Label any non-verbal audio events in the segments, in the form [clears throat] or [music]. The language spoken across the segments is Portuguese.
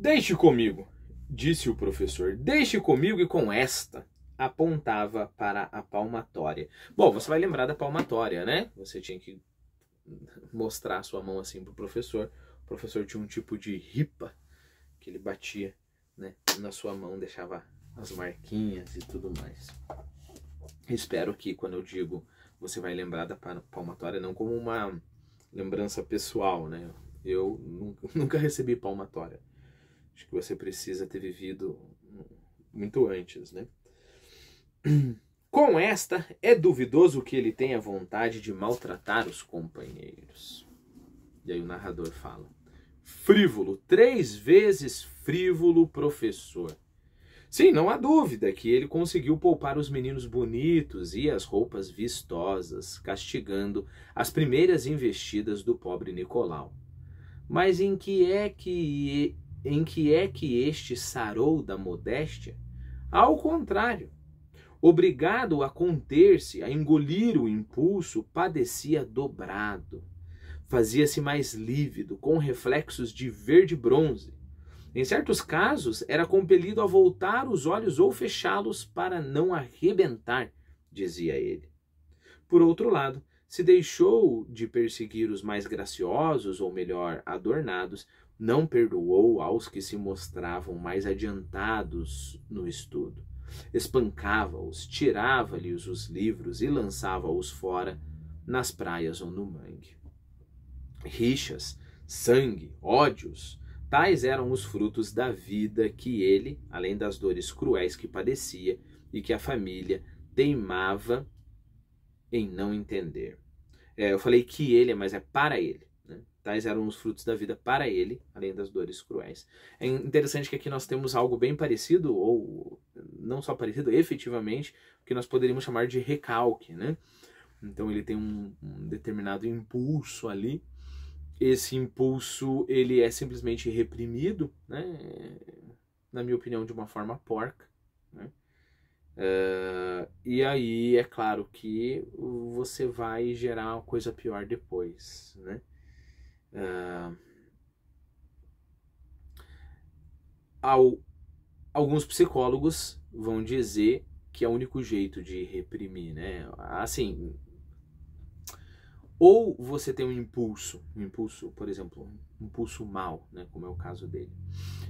Deixe comigo, disse o professor. Deixe comigo e com esta apontava para a palmatória. Bom, você vai lembrar da palmatória, né? Você tinha que mostrar a sua mão assim para o professor. O professor tinha um tipo de ripa que ele batia né, na sua mão, deixava as marquinhas e tudo mais. Espero que quando eu digo você vai lembrar da palmatória, não como uma lembrança pessoal, né? Eu nunca [laughs] recebi palmatória. Acho que você precisa ter vivido muito antes, né? [clears throat] Com esta, é duvidoso que ele tenha vontade de maltratar os companheiros. E aí o narrador fala: frívolo, três vezes frívolo professor. Sim, não há dúvida que ele conseguiu poupar os meninos bonitos e as roupas vistosas, castigando as primeiras investidas do pobre Nicolau. Mas em que é que em que é que este sarou da modéstia? Ao contrário, obrigado a conter-se, a engolir o impulso, padecia dobrado. Fazia-se mais lívido, com reflexos de verde bronze. Em certos casos, era compelido a voltar os olhos ou fechá-los para não arrebentar, dizia ele. Por outro lado, se deixou de perseguir os mais graciosos, ou melhor, adornados, não perdoou aos que se mostravam mais adiantados no estudo. Espancava-os, tirava-lhes os livros e lançava-os fora nas praias ou no mangue. Rixas, sangue, ódios, tais eram os frutos da vida que ele, além das dores cruéis que padecia e que a família teimava em não entender. É, eu falei que ele, é, mas é para ele. Né? Tais eram os frutos da vida para ele, além das dores cruéis. É interessante que aqui nós temos algo bem parecido, ou não só parecido, efetivamente, que nós poderíamos chamar de recalque. Né? Então ele tem um, um determinado impulso ali. Esse impulso ele é simplesmente reprimido, né? na minha opinião, de uma forma porca. Né? Uh, e aí é claro que você vai gerar uma coisa pior depois, né? Uh, ao, alguns psicólogos vão dizer que é o único jeito de reprimir, né? Assim, ou você tem um impulso, um impulso, por exemplo, um impulso mal, né, como é o caso dele,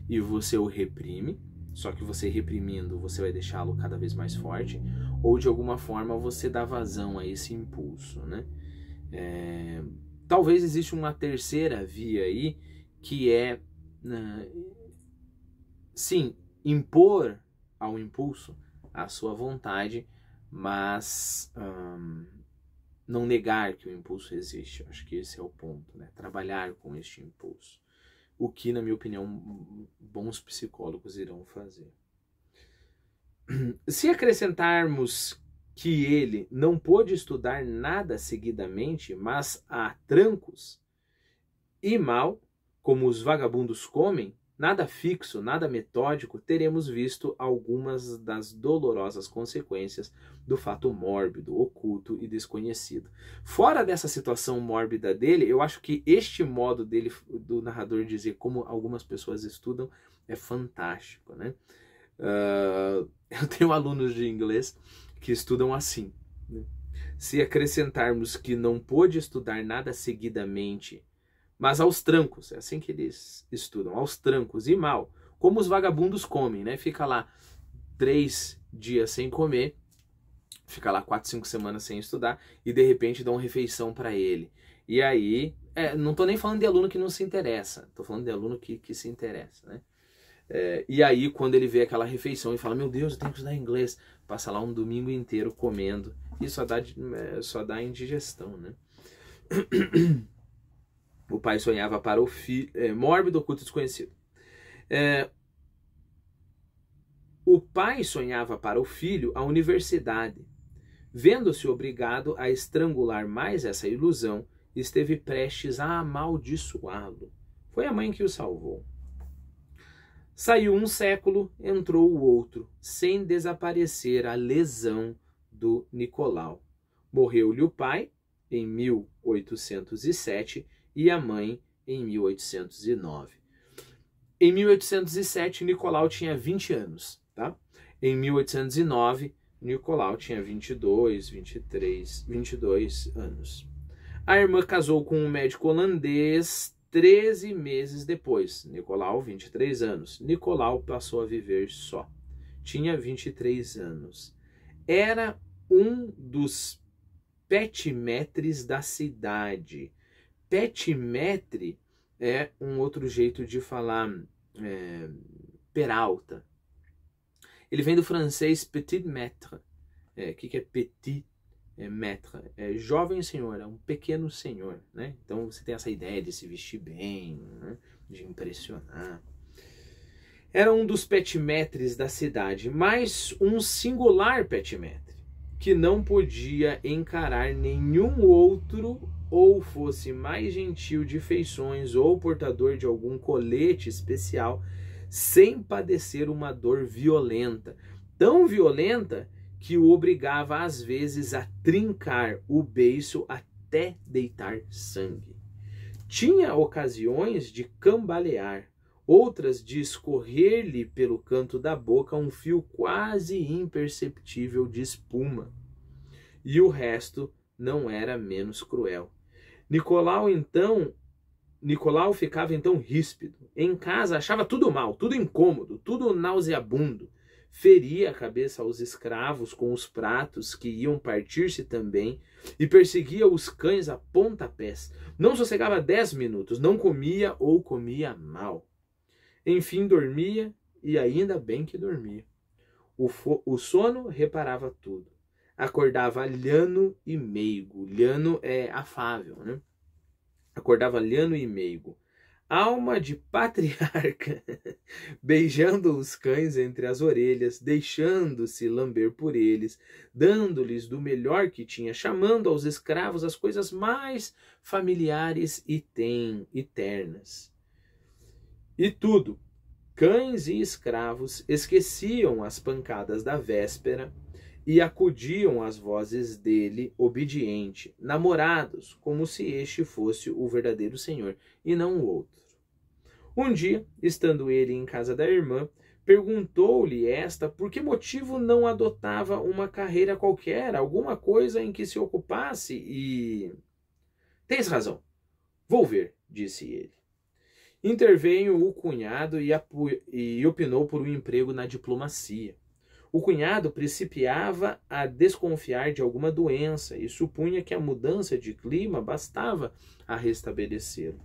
e você o reprime, só que você reprimindo, você vai deixá-lo cada vez mais forte, ou de alguma forma você dá vazão a esse impulso, né? É... Talvez exista uma terceira via aí, que é, né, sim, impor ao impulso a sua vontade, mas hum, não negar que o impulso existe. Acho que esse é o ponto, né? Trabalhar com este impulso o que, na minha opinião, bons psicólogos irão fazer. Se acrescentarmos que ele não pôde estudar nada seguidamente, mas a trancos e mal, como os vagabundos comem, nada fixo, nada metódico, teremos visto algumas das dolorosas consequências do fato mórbido, oculto e desconhecido. Fora dessa situação mórbida dele, eu acho que este modo dele do narrador dizer como algumas pessoas estudam é fantástico, né? Uh, [laughs] eu tenho alunos de inglês que estudam assim. Né? Se acrescentarmos que não pôde estudar nada seguidamente mas aos trancos, é assim que eles estudam, aos trancos e mal, como os vagabundos comem, né? Fica lá três dias sem comer, fica lá quatro, cinco semanas sem estudar e de repente dão refeição para ele. E aí, é, não tô nem falando de aluno que não se interessa, tô falando de aluno que, que se interessa, né? É, e aí, quando ele vê aquela refeição e fala, meu Deus, eu tenho que estudar inglês, passa lá um domingo inteiro comendo. Isso só dá, é, só dá indigestão, né? [clears throat] O pai sonhava para o filho, é, mórbido, oculto desconhecido. É, o pai sonhava para o filho a universidade. Vendo-se obrigado a estrangular mais essa ilusão, esteve prestes a amaldiçoá-lo. Foi a mãe que o salvou. Saiu um século, entrou o outro, sem desaparecer a lesão do Nicolau. Morreu-lhe o pai em 1807 e a mãe em 1809. Em 1807, Nicolau tinha 20 anos. Tá? Em 1809, Nicolau tinha 22, 23, 22 anos. A irmã casou com um médico holandês 13 meses depois. Nicolau, 23 anos. Nicolau passou a viver só. Tinha 23 anos. Era um dos petimetres da cidade. Petimetre é um outro jeito de falar é, peralta. Ele vem do francês petit maître. É, o que, que é petit é, maître? É jovem senhor, é um pequeno senhor. Né? Então você tem essa ideia de se vestir bem, né? de impressionar. Era um dos petimetres da cidade, mas um singular petimetre que não podia encarar nenhum outro ou fosse mais gentil de feições ou portador de algum colete especial, sem padecer uma dor violenta, tão violenta que o obrigava às vezes a trincar o beiço até deitar sangue. Tinha ocasiões de cambalear, outras de escorrer-lhe pelo canto da boca um fio quase imperceptível de espuma. E o resto não era menos cruel. Nicolau então, Nicolau ficava então ríspido. Em casa achava tudo mal, tudo incômodo, tudo nauseabundo. Feria a cabeça aos escravos com os pratos que iam partir-se também, e perseguia os cães a pontapés. Não sossegava dez minutos, não comia ou comia mal. Enfim, dormia, e ainda bem que dormia. O, o sono reparava tudo acordava lhano e meigo. Lhano é afável, né? Acordava lhano e meigo. Alma de patriarca, [laughs] beijando os cães entre as orelhas, deixando-se lamber por eles, dando-lhes do melhor que tinha, chamando aos escravos as coisas mais familiares e tem, eternas. E tudo, cães e escravos esqueciam as pancadas da véspera e acudiam às vozes dele obediente, namorados, como se este fosse o verdadeiro Senhor e não o outro. Um dia, estando ele em casa da irmã, perguntou-lhe esta por que motivo não adotava uma carreira qualquer, alguma coisa em que se ocupasse e. Tens razão. Vou ver, disse ele. Interveio o cunhado e, e opinou por um emprego na diplomacia. O cunhado principiava a desconfiar de alguma doença e supunha que a mudança de clima bastava a restabelecê-lo.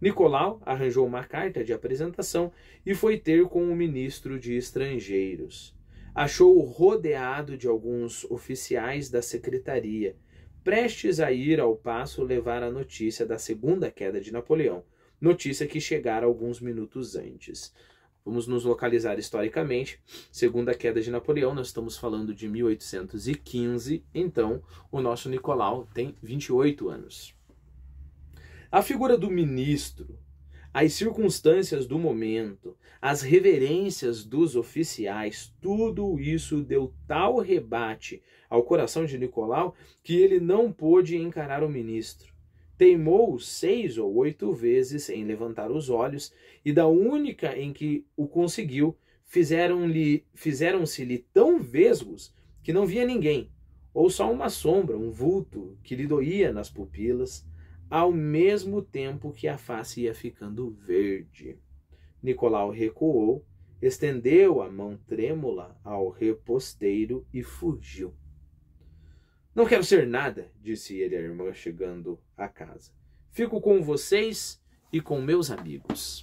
Nicolau arranjou uma carta de apresentação e foi ter com o ministro de Estrangeiros. Achou-o rodeado de alguns oficiais da secretaria, prestes a ir ao passo levar a notícia da segunda queda de Napoleão, notícia que chegara alguns minutos antes. Vamos nos localizar historicamente. Segundo a queda de Napoleão, nós estamos falando de 1815, então o nosso Nicolau tem 28 anos. A figura do ministro, as circunstâncias do momento, as reverências dos oficiais, tudo isso deu tal rebate ao coração de Nicolau que ele não pôde encarar o ministro teimou seis ou oito vezes em levantar os olhos, e da única em que o conseguiu, fizeram-lhe fizeram-se-lhe tão vesgos que não via ninguém, ou só uma sombra, um vulto que lhe doía nas pupilas, ao mesmo tempo que a face ia ficando verde. Nicolau recuou, estendeu a mão trêmula ao reposteiro e fugiu. Não quero ser nada, disse ele à irmã chegando à casa. Fico com vocês e com meus amigos.